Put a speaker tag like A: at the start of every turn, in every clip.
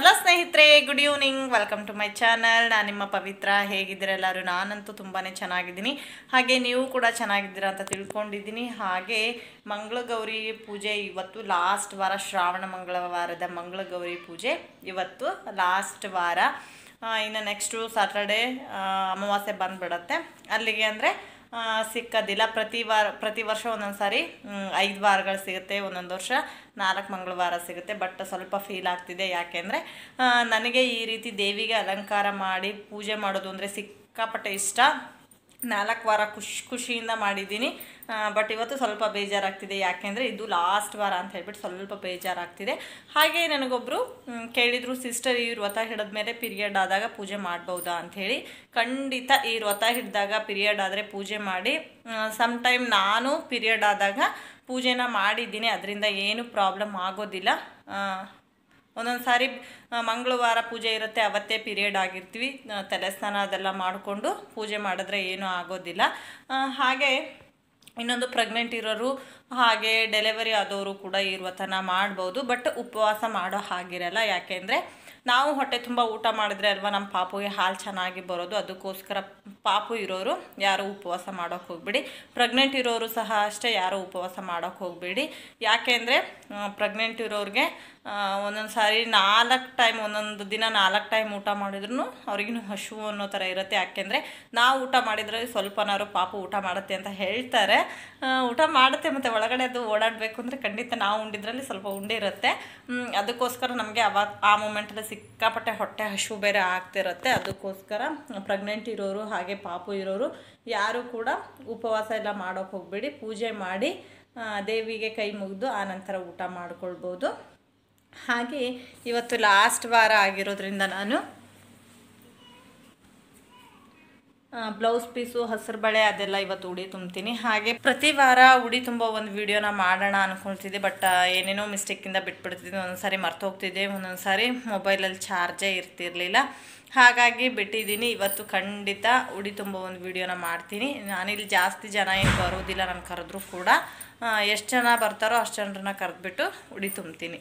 A: hello ಸ್ನೇಹಿತರೆ good evening welcome to my channel ನಾನು ನಿಮ್ಮ ಪವಿತ್ರ ಹೇಗಿದ್ದೀರ ಎಲ್ಲರೂ ನಾನಂತೂ ತುಂಬಾ ಚೆನ್ನಾಗಿದ್ದೀನಿ ಹಾಗೆ ನೀವು ಕೂಡ ಚೆನ್ನಾಗಿದ್ದೀರಾ ಅಂತ ತಿಳ್ಕೊಂಡಿದ್ದೀನಿ ಹಾಗೆ ಮಂಗಳಗೌರಿ ಪೂಜೆ ಇವತ್ತು ಲಾಸ್ಟ್ ವಾರ ಶ್ರಾವಣ ಮಂಗಳವಾರದ ಮಂಗಳಗೌರಿ ಪೂಜೆ ಇವತ್ತು ಲಾಸ್ಟ್ ವಾರ ಇನ್ನು ನೆಕ್ಸ್ಟು ಸ್ಯಾಟರ್ಡೇ ಅಮಾವಾಸ್ಯೆ ಬಂದುಬಿಡತ್ತೆ ಅಲ್ಲಿಗೆ ಅಂದರೆ ಸಿಕ್ಕೋದಿಲ್ಲ ಪ್ರತಿ ವಾರ ಪ್ರತಿ ವರ್ಷ ಒಂದೊಂದು ಸಾರಿ ಐದು ವಾರಗಳು ಸಿಗುತ್ತೆ ಒಂದೊಂದು ವರ್ಷ ನಾಲ್ಕು ಮಂಗಳವಾರ ಸಿಗುತ್ತೆ ಬಟ್ ಸ್ವಲ್ಪ ಫೀಲ್ ಆಗ್ತಿದೆ ಯಾಕೆಂದರೆ ನನಗೆ ಈ ರೀತಿ ದೇವಿಗೆ ಅಲಂಕಾರ ಮಾಡಿ ಪೂಜೆ ಮಾಡೋದು ಅಂದರೆ ಸಿಕ್ಕಾಪಟ್ಟೆ ಇಷ್ಟ ನಾಲ್ಕು ವಾರ ಖುಷಿ ಖುಷಿಯಿಂದ ಮಾಡಿದ್ದೀನಿ ಬಟ್ ಇವತ್ತು ಸ್ವಲ್ಪ ಬೇಜಾರಾಗ್ತಿದೆ ಯಾಕೆಂದರೆ ಇದು ಲಾಸ್ಟ್ ವಾರ ಅಂತ ಹೇಳ್ಬಿಟ್ಟು ಸ್ವಲ್ಪ ಬೇಜಾರಾಗ್ತಿದೆ ಹಾಗೆ ನನಗೊಬ್ಬರು ಕೇಳಿದರು ಸಿಸ್ಟರ್ ಈ ವ್ರತ ಹಿಡಿದ ಮೇಲೆ ಪಿರಿಯಡ್ ಆದಾಗ ಪೂಜೆ ಮಾಡ್ಬೋದಾ ಅಂಥೇಳಿ ಖಂಡಿತ ಈ ವ್ರತ ಹಿಡಿದಾಗ ಪಿರಿಯಡ್ ಆದರೆ ಪೂಜೆ ಮಾಡಿ ಸಮ್ ಟೈಮ್ ನಾನು ಪಿರಿಯಡ್ ಆದಾಗ ಪೂಜೆನ ಮಾಡಿದ್ದೀನಿ ಅದರಿಂದ ಏನು ಪ್ರಾಬ್ಲಮ್ ಆಗೋದಿಲ್ಲ ಒಂದೊಂದು ಸಾರಿ ಮಂಗಳವಾರ ಪೂಜೆ ಇರುತ್ತೆ ಅವತ್ತೇ ಪಿರಿಯಡ್ ಆಗಿರ್ತೀವಿ ತಲೆಸ್ಥಾನ ಅದೆಲ್ಲ ಮಾಡಿಕೊಂಡು ಪೂಜೆ ಮಾಡಿದ್ರೆ ಏನೂ ಆಗೋದಿಲ್ಲ ಹಾಗೆ ಇನ್ನೊಂದು ಪ್ರೆಗ್ನೆಂಟ್ ಇರೋರು ಹಾಗೆ ಡೆಲಿವರಿ ಆದವರು ಕೂಡ ಇರುವತನ ಮಾಡ್ಬೋದು ಬಟ್ ಉಪವಾಸ ಮಾಡೋ ಹಾಗಿರಲ್ಲ ಯಾಕೆಂದರೆ ನಾವು ಹೊಟ್ಟೆ ತುಂಬ ಊಟ ಮಾಡಿದ್ರೆ ಅಲ್ವಾ ನಮ್ಮ ಪಾಪುಗೆ ಹಾಲು ಚೆನ್ನಾಗಿ ಬರೋದು ಅದಕ್ಕೋಸ್ಕರ ಪಾಪು ಇರೋರು ಯಾರು ಉಪವಾಸ ಮಾಡೋಕೆ ಹೋಗಬೇಡಿ ಪ್ರೆಗ್ನೆಂಟ್ ಇರೋರು ಸಹ ಅಷ್ಟೇ ಯಾರು ಉಪವಾಸ ಮಾಡೋಕೆ ಹೋಗಬೇಡಿ ಅಂದರೆ ಪ್ರೆಗ್ನೆಂಟ್ ಇರೋರಿಗೆ ಒಂದೊಂದು ಸಾರಿ ನಾಲ್ಕು ಟೈಮ್ ಒಂದೊಂದು ದಿನ ನಾಲ್ಕು ಟೈಮ್ ಊಟ ಮಾಡಿದ್ರು ಅವ್ರಿಗಿನ್ನೂ ಹಶು ಅನ್ನೋ ಥರ ಇರುತ್ತೆ ಯಾಕೆಂದರೆ ನಾವು ಊಟ ಮಾಡಿದ್ರೆ ಸ್ವಲ್ಪನಾರು ಪಾಪು ಊಟ ಮಾಡುತ್ತೆ ಅಂತ ಹೇಳ್ತಾರೆ ಊಟ ಮಾಡುತ್ತೆ ಮತ್ತು ಒಳಗಡೆ ಅದು ಓಡಾಡಬೇಕು ಅಂದರೆ ಖಂಡಿತ ನಾವು ಉಂಡಿದ್ರಲ್ಲಿ ಸ್ವಲ್ಪ ಇರುತ್ತೆ ಅದಕ್ಕೋಸ್ಕರ ನಮಗೆ ಅವ ಆ ಮೂಮೆಂಟಲ್ಲಿ ಸಿಕ್ಕಾಪಟ್ಟೆ ಹೊಟ್ಟೆ ಹಶು ಬೇರೆ ಆಗ್ತಿರುತ್ತೆ ಅದಕ್ಕೋಸ್ಕರ ಪ್ರೆಗ್ನೆಂಟ್ ಇರೋರು ಹಾಗೆ ಹಾಗೆ ಪಾಪು ಇರೋರು ಯಾರು ಕೂಡ ಉಪವಾಸ ಎಲ್ಲ ಮಾಡೋಕೆ ಹೋಗಬೇಡಿ ಪೂಜೆ ಮಾಡಿ ದೇವಿಗೆ ಕೈ ಮುಗಿದು ಆನಂತರ ಊಟ ಮಾಡ್ಕೊಳ್ಬೋದು ಹಾಗೆ ಇವತ್ತು ಲಾಸ್ಟ್ ವಾರ ಆಗಿರೋದ್ರಿಂದ ನಾನು ಬ್ಲೌಸ್ ಪೀಸು ಹಸಿರು ಬಳೆ ಅದೆಲ್ಲ ಇವತ್ತು ಉಡಿ ತುಂಬ್ತೀನಿ ಹಾಗೆ ಪ್ರತಿ ವಾರ ಉಡಿ ತುಂಬ ಒಂದು ವಿಡಿಯೋನ ಮಾಡೋಣ ಅನ್ಕೊಳ್ತಿದ್ದೆ ಬಟ್ ಏನೇನೋ ಮಿಸ್ಟೇಕಿಂದ ಬಿಟ್ಬಿಡ್ತಿದ್ದೆ ಒಂದೊಂದು ಸಾರಿ ಮರ್ತೋಗ್ತಿದ್ದೆ ಒಂದೊಂದ್ಸರಿ ಮೊಬೈಲಲ್ಲಿ ಚಾರ್ಜೇ ಇರ್ತಿರ್ಲಿಲ್ಲ ಹಾಗಾಗಿ ಬಿಟ್ಟಿದ್ದೀನಿ ಇವತ್ತು ಖಂಡಿತ ಉಡಿ ತುಂಬ ಒಂದು ವಿಡಿಯೋನ ಮಾಡ್ತೀನಿ ನಾನಿಲ್ಲಿ ಜಾಸ್ತಿ ಜನ ಏನು ಬರೋದಿಲ್ಲ ನಾನು ಕರೆದ್ರೂ ಕೂಡ ಎಷ್ಟು ಜನ ಬರ್ತಾರೋ ಅಷ್ಟು ಜನರನ್ನ ಕರೆದ್ಬಿಟ್ಟು ಉಡಿ ತುಂಬ್ತೀನಿ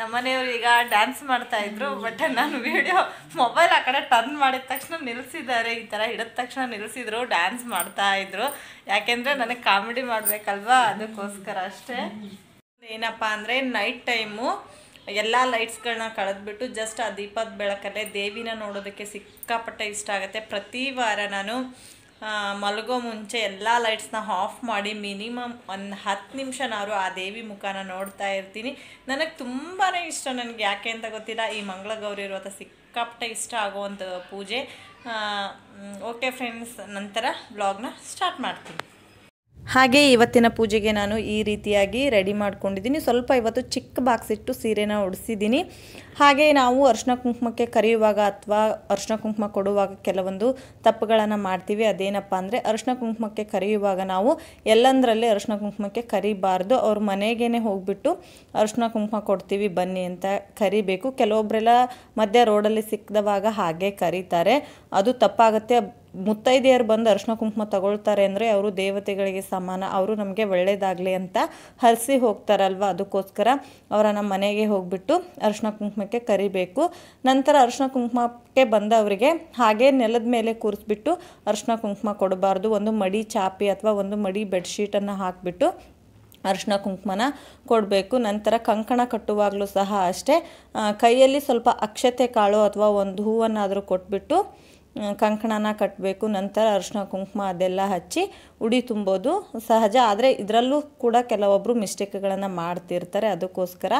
A: ನಮ್ಮನೆಯವರು ಈಗ ಡ್ಯಾನ್ಸ್ ಮಾಡ್ತಾ ಇದ್ರು ಬಟ್ ನಾನು ವಿಡಿಯೋ ಮೊಬೈಲ್ ಆ ಕಡೆ ಟರ್ನ್ ಮಾಡಿದ ತಕ್ಷಣ ನಿಲ್ಲಿಸಿದ್ದಾರೆ ಈ ಥರ ಹಿಡಿದ ತಕ್ಷಣ ನಿಲ್ಲಿಸಿದ್ರು ಡ್ಯಾನ್ಸ್ ಮಾಡ್ತಾ ಇದ್ರು ಯಾಕೆಂದರೆ ನನಗೆ ಕಾಮಿಡಿ ಮಾಡಬೇಕಲ್ವಾ ಅದಕ್ಕೋಸ್ಕರ ಅಷ್ಟೇ ಏನಪ್ಪ ಅಂದರೆ ನೈಟ್ ಟೈಮು ಎಲ್ಲ ಲೈಟ್ಸ್ಗಳನ್ನ ಕಳೆದ್ಬಿಟ್ಟು ಜಸ್ಟ್ ಆ ದೀಪದ ಬೆಳಕಲ್ಲೇ ದೇವಿನ ನೋಡೋದಕ್ಕೆ ಸಿಕ್ಕಾಪಟ್ಟೆ ಇಷ್ಟ ಆಗುತ್ತೆ ಪ್ರತಿ ವಾರ ನಾನು ಮಲಗೋ ಮುಂಚೆ ಎಲ್ಲ ಲೈಟ್ಸ್ನ ಆಫ್ ಮಾಡಿ ಮಿನಿಮಮ್ ಒಂದು ಹತ್ತು ನಿಮಿಷನಾದ್ರು ಆ ದೇವಿ ಮುಖಾನ ನೋಡ್ತಾ ಇರ್ತೀನಿ ನನಗೆ ತುಂಬಾ ಇಷ್ಟ ನನಗೆ ಯಾಕೆ ಅಂತ ಗೊತ್ತಿಲ್ಲ ಈ ಮಂಗಳಗೌರಿ ಇರುವಂಥ ಸಿಕ್ಕಾಪಟ್ಟೆ ಇಷ್ಟ ಆಗುವಂಥ ಪೂಜೆ ಓಕೆ ಫ್ರೆಂಡ್ಸ್ ನಂತರ ಬ್ಲಾಗ್ನ ಸ್ಟಾರ್ಟ್ ಮಾಡ್ತೀನಿ ಹಾಗೆ ಇವತ್ತಿನ ಪೂಜೆಗೆ ನಾನು ಈ ರೀತಿಯಾಗಿ ರೆಡಿ ಮಾಡ್ಕೊಂಡಿದ್ದೀನಿ ಸ್ವಲ್ಪ ಇವತ್ತು ಚಿಕ್ಕ ಬಾಕ್ಸ್ ಇಟ್ಟು ಸೀರೆನ ಉಡಿಸಿದ್ದೀನಿ ಹಾಗೆ ನಾವು ಅರ್ಶಿನ ಕುಂಕುಮಕ್ಕೆ ಕರೆಯುವಾಗ ಅಥವಾ ಅರ್ಶಿನ ಕುಂಕುಮ ಕೊಡುವಾಗ ಕೆಲವೊಂದು ತಪ್ಪುಗಳನ್ನು ಮಾಡ್ತೀವಿ ಅದೇನಪ್ಪ ಅಂದರೆ ಅರ್ಶಿನ ಕುಂಕುಮಕ್ಕೆ ಕರೆಯುವಾಗ ನಾವು ಎಲ್ಲಂದರಲ್ಲಿ ಅರ್ಶಿನ ಕುಂಕುಮಕ್ಕೆ ಕರಿಬಾರ್ದು ಅವ್ರ ಮನೆಗೇ ಹೋಗ್ಬಿಟ್ಟು ಅರ್ಶಿನ ಕುಂಕುಮ ಕೊಡ್ತೀವಿ ಬನ್ನಿ ಅಂತ ಕರಿಬೇಕು ಕೆಲವೊಬ್ಬರೆಲ್ಲ ಮಧ್ಯ ರೋಡಲ್ಲಿ ಸಿಕ್ಕದವಾಗ ಹಾಗೆ ಕರೀತಾರೆ ಅದು ತಪ್ಪಾಗುತ್ತೆ ಮುತ್ತೈದೆಯರು ಬಂದು ಅರ್ಶಿನ ಕುಂಕುಮ ತಗೊಳ್ತಾರೆ ಅಂದರೆ ಅವರು ದೇವತೆಗಳಿಗೆ ಸಮಾನ ಅವರು ನಮಗೆ ಒಳ್ಳೆಯದಾಗಲಿ ಅಂತ ಹರಿಸಿ ಹೋಗ್ತಾರಲ್ವ ಅದಕ್ಕೋಸ್ಕರ ಅವರ ನಮ್ಮ ಮನೆಗೆ ಹೋಗ್ಬಿಟ್ಟು ಅರ್ಶನ ಕುಂಕುಮಕ್ಕೆ ಕರಿಬೇಕು ನಂತರ ಅರ್ಶಿನ ಕುಂಕುಮಕ್ಕೆ ಬಂದವರಿಗೆ ಹಾಗೆ ನೆಲದ ಮೇಲೆ ಕೂರಿಸ್ಬಿಟ್ಟು ಅರ್ಶಿನ ಕುಂಕುಮ ಕೊಡಬಾರ್ದು ಒಂದು ಮಡಿ ಚಾಪಿ ಅಥವಾ ಒಂದು ಮಡಿ ಬೆಡ್ಶೀಟನ್ನು ಹಾಕಿಬಿಟ್ಟು ಅರಿಶಿನ ಕುಂಕುಮನ ಕೊಡಬೇಕು ನಂತರ ಕಂಕಣ ಕಟ್ಟುವಾಗಲೂ ಸಹ ಅಷ್ಟೇ ಕೈಯಲ್ಲಿ ಸ್ವಲ್ಪ ಅಕ್ಷತೆ ಕಾಳು ಅಥವಾ ಒಂದು ಹೂವನ್ನಾದರೂ ಕೊಟ್ಬಿಟ್ಟು ಕಂಕಣನ ಕಟ್ಟಬೇಕು ನಂತರ ಅರಿಶಿನ ಕುಂಕುಮ ಅದೆಲ್ಲ ಹಚ್ಚಿ ಉಡಿ ತುಂಬೋದು ಸಹಜ ಆದರೆ ಇದರಲ್ಲೂ ಕೂಡ ಕೆಲವೊಬ್ಬರು ಮಿಸ್ಟೇಕ್ಗಳನ್ನು ಮಾಡ್ತಿರ್ತಾರೆ ಅದಕ್ಕೋಸ್ಕರ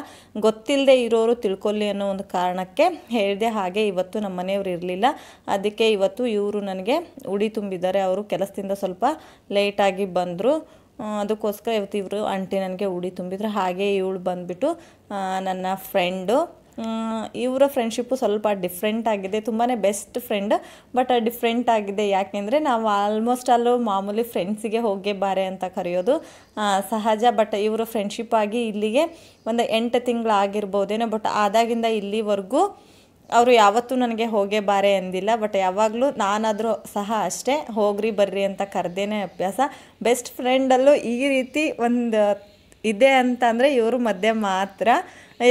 A: ಗೊತ್ತಿಲ್ಲದೆ ಇರೋರು ತಿಳ್ಕೊಳ್ಳಿ ಅನ್ನೋ ಒಂದು ಕಾರಣಕ್ಕೆ ಹೇಳಿದೆ ಹಾಗೆ ಇವತ್ತು ನಮ್ಮ ಮನೆಯವರು ಇರಲಿಲ್ಲ ಅದಕ್ಕೆ ಇವತ್ತು ಇವರು ನನಗೆ ಉಡಿ ತುಂಬಿದ್ದಾರೆ ಅವರು ಕೆಲಸದಿಂದ ಸ್ವಲ್ಪ ಲೇಟಾಗಿ ಬಂದರು ಅದಕ್ಕೋಸ್ಕರ ಇವತ್ತು ಇವರು ಅಂಟಿ ನನಗೆ ಉಡಿ ತುಂಬಿದ್ರು ಹಾಗೆ ಇವಳು ಬಂದುಬಿಟ್ಟು ನನ್ನ ಫ್ರೆಂಡು ಇವರ ಫ್ರೆಂಡ್ಶಿಪ್ಪು ಸ್ವಲ್ಪ ಡಿಫ್ರೆಂಟ್ ಆಗಿದೆ ತುಂಬಾ ಬೆಸ್ಟ್ ಫ್ರೆಂಡ್ ಬಟ್ ಡಿಫ್ರೆಂಟ್ ಆಗಿದೆ ಯಾಕೆಂದರೆ ನಾವು ಆಲ್ಮೋಸ್ಟ್ ಅಲ್ಲೂ ಮಾಮೂಲಿ ಫ್ರೆಂಡ್ಸಿಗೆ ಹೋಗೇ ಬಾರೆ ಅಂತ ಕರೆಯೋದು ಸಹಜ ಬಟ್ ಇವರ ಫ್ರೆಂಡ್ಶಿಪ್ ಆಗಿ ಇಲ್ಲಿಗೆ ಒಂದು ಎಂಟು ತಿಂಗಳು ಬಟ್ ಆದಾಗಿಂದ ಇಲ್ಲಿವರೆಗೂ ಅವರು ಯಾವತ್ತೂ ನನಗೆ ಹೋಗೇ ಬಾರೆ ಅಂದಿಲ್ಲ ಬಟ್ ಯಾವಾಗಲೂ ನಾನಾದರೂ ಸಹ ಅಷ್ಟೇ ಹೋಗ್ರಿ ಬರ್ರಿ ಅಂತ ಕರೆದೇನೆ ಅಭ್ಯಾಸ ಬೆಸ್ಟ್ ಫ್ರೆಂಡಲ್ಲೂ ಈ ರೀತಿ ಒಂದು ಇದೆ ಅಂತ ಅಂದರೆ ಇವರು ಮಧ್ಯೆ ಮಾತ್ರ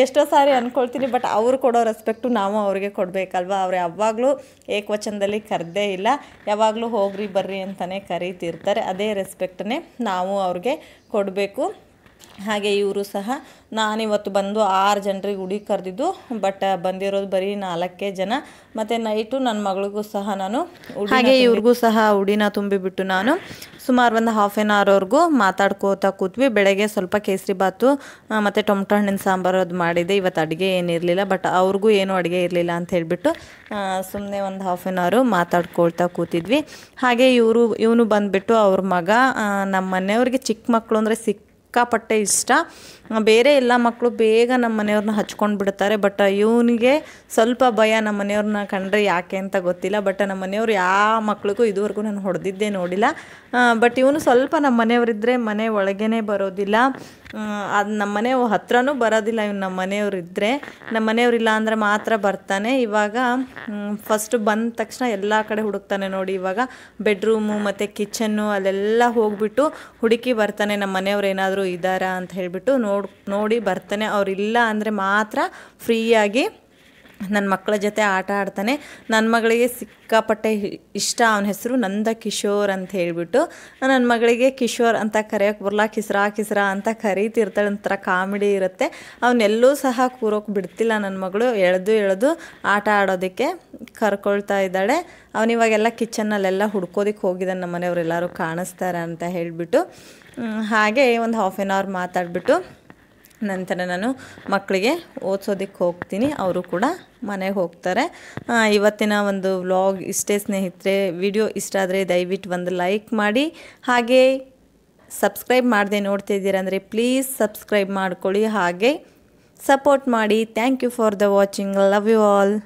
A: ಎಷ್ಟೋ ಸಾರಿ ಅಂದ್ಕೊಳ್ತೀನಿ ಬಟ್ ಅವರು ಕೊಡೋ ರೆಸ್ಪೆಕ್ಟು ನಾವು ಅವ್ರಿಗೆ ಕೊಡಬೇಕಲ್ವಾ ಅವ್ರು ಯಾವಾಗಲೂ ಏಕವಚನದಲ್ಲಿ ಕರೆದೇ ಇಲ್ಲ ಯಾವಾಗಲೂ ಹೋಗ್ರಿ ಬರ್ರಿ ಅಂತಲೇ ಕರೀತಿರ್ತಾರೆ ಅದೇ ರೆಸ್ಪೆಕ್ಟನ್ನೇ ನಾವು ಅವ್ರಿಗೆ ಕೊಡಬೇಕು ಹಾಗೆ ಇವರು ಸಹ ನಾನಿವತ್ತು ಬಂದು ಆರು ಜನರಿಗೆ ಹುಡಿ ಕರೆದಿದ್ದು ಬಟ್ ಬಂದಿರೋದು ಬರೀ ನಾಲ್ಕೇ ಜನ ಮತ್ತು ನೈಟು ನನ್ನ ಮಗಳಿಗೂ ಸಹ ನಾನು ಹಾಗೆ ಇವ್ರಿಗೂ ಸಹ ಉಡಿನ ತುಂಬಿಬಿಟ್ಟು ನಾನು ಸುಮಾರು ಒಂದು ಹಾಫ್ ಆನ್ ಅವರ್ವರೆಗೂ ಮಾತಾಡ್ಕೋತಾ ಕೂತ್ವಿ ಬೆಳಗ್ಗೆ ಸ್ವಲ್ಪ ಕೇಸರಿ ಬಾತು ಮತ್ತು ಟೊಮಟೊ ಹಣ್ಣಿನ ಸಾಂಬಾರು ಅದು ಮಾಡಿದೆ ಇವತ್ತು ಅಡುಗೆ ಏನಿರಲಿಲ್ಲ ಬಟ್ ಅವ್ರಿಗೂ ಏನೂ ಅಡುಗೆ ಇರಲಿಲ್ಲ ಅಂತ ಹೇಳಿಬಿಟ್ಟು ಸುಮ್ಮನೆ ಒಂದು ಹಾಫ್ ಆನ್ ಅವರು ಮಾತಾಡ್ಕೊಳ್ತಾ ಕೂತಿದ್ವಿ ಹಾಗೆ ಇವರು ಇವನು ಬಂದುಬಿಟ್ಟು ಅವ್ರ ಮಗ ನಮ್ಮ ಮನೆಯವ್ರಿಗೆ ಚಿಕ್ಕ ಮಕ್ಕಳು ಅಂದರೆ ಸಿಕ್ಕ ಸಿಕ್ಕಾಪಟ್ಟೆ ಇಷ್ಟ ಬೇರೆ ಎಲ್ಲ ಮಕ್ಕಳು ಬೇಗ ನಮ್ಮ ಮನೆಯವ್ರನ್ನ ಹಚ್ಕೊಂಡು ಬಿಡ್ತಾರೆ ಬಟ್ ಇವನಿಗೆ ಸ್ವಲ್ಪ ಭಯ ನಮ್ಮ ಮನೆಯವ್ರನ್ನ ಕಂಡ್ರೆ ಯಾಕೆ ಅಂತ ಗೊತ್ತಿಲ್ಲ ಬಟ್ ನಮ್ಮ ಮನೆಯವರು ಯಾವ ಮಕ್ಳಿಗೂ ಇದುವರೆಗೂ ನಾನು ಹೊಡೆದಿದ್ದೇ ನೋಡಿಲ್ಲ ಬಟ್ ಇವನು ಸ್ವಲ್ಪ ನಮ್ಮ ಮನೆಯವರಿದ್ದರೆ ಮನೆ ಒಳಗೇ ಬರೋದಿಲ್ಲ ಅದು ನಮ್ಮ ಮನೆ ಹತ್ರನೂ ಬರೋದಿಲ್ಲ ಇವ್ನು ನಮ್ಮ ಮನೆಯವ್ರು ಇದ್ದರೆ ನಮ್ಮ ಇಲ್ಲ ಅಂದರೆ ಮಾತ್ರ ಬರ್ತಾನೆ ಇವಾಗ ಫಸ್ಟ್ ಬಂದ ತಕ್ಷಣ ಎಲ್ಲ ಕಡೆ ಹುಡುಕ್ತಾನೆ ನೋಡಿ ಇವಾಗ ಬೆಡ್ರೂಮು ಮತ್ತು ಕಿಚನ್ನು ಅಲ್ಲೆಲ್ಲ ಹೋಗ್ಬಿಟ್ಟು ಹುಡುಕಿ ಬರ್ತಾನೆ ನಮ್ಮ ಮನೆಯವ್ರು ಏನಾದರೂ ಇದ್ದಾರಾ ಅಂತ ಹೇಳಿಬಿಟ್ಟು ನೋಡಿ ನೋಡಿ ಬರ್ತಾನೆ ಇಲ್ಲ ಅಂದರೆ ಮಾತ್ರ ಫ್ರೀಯಾಗಿ ನನ್ನ ಮಕ್ಕಳ ಜೊತೆ ಆಟ ಆಡ್ತಾನೆ ನನ್ನ ಮಗಳಿಗೆ ಸಿಕ್ಕಾಪಟ್ಟೆ ಇಷ್ಟ ಅವನ ಹೆಸರು ನಂದ ಕಿಶೋರ್ ಅಂತ ಹೇಳಿಬಿಟ್ಟು ನನ್ನ ಮಗಳಿಗೆ ಕಿಶೋರ್ ಅಂತ ಕರೆಯೋಕೆ ಬರಲ್ಲ ಕಿಸ್ರಾ ಕಿಸ್ರಾ ಅಂತ ಕರೀತಿರ್ತಾಳೆ ಒಂಥರ ಕಾಮಿಡಿ ಇರುತ್ತೆ ಅವನ್ನೆಲ್ಲೂ ಸಹ ಕೂರೋಕೆ ಬಿಡ್ತಿಲ್ಲ ನನ್ನ ಮಗಳು ಎಳೆದು ಎಳೆದು ಆಟ ಆಡೋದಕ್ಕೆ ಕರ್ಕೊಳ್ತಾ ಇದ್ದಾಳೆ ಅವನಿವಾಗೆಲ್ಲ ಕಿಚನ್ನಲ್ಲೆಲ್ಲ ಹುಡ್ಕೋದಕ್ಕೆ ಹೋಗಿದ್ದಾನೆ ನಮ್ಮ ಮನೆಯವರೆಲ್ಲರೂ ಕಾಣಿಸ್ತಾರೆ ಅಂತ ಹೇಳಿಬಿಟ್ಟು ಹಾಗೆ ಒಂದು ಹಾಫ್ ಆನ್ ಅವರ್ ಮಾತಾಡಿಬಿಟ್ಟು ನಂತರ ನಾನು ಮಕ್ಕಳಿಗೆ ಓದಿಸೋದಕ್ಕೆ ಹೋಗ್ತೀನಿ ಅವರು ಕೂಡ ಮನೆಗೆ ಹೋಗ್ತಾರೆ ಇವತ್ತಿನ ಒಂದು ವ್ಲಾಗ್ ಇಷ್ಟೇ ಸ್ನೇಹಿತರೆ ವಿಡಿಯೋ ಇಷ್ಟ ಆದರೆ ದಯವಿಟ್ಟು ಒಂದು ಲೈಕ್ ಮಾಡಿ ಹಾಗೆ ಸಬ್ಸ್ಕ್ರೈಬ್ ಮಾಡದೆ ನೋಡ್ತಾ ಅಂದರೆ ಪ್ಲೀಸ್ ಸಬ್ಸ್ಕ್ರೈಬ್ ಮಾಡ್ಕೊಳ್ಳಿ ಹಾಗೆ ಸಪೋರ್ಟ್ ಮಾಡಿ thank you for the watching love you all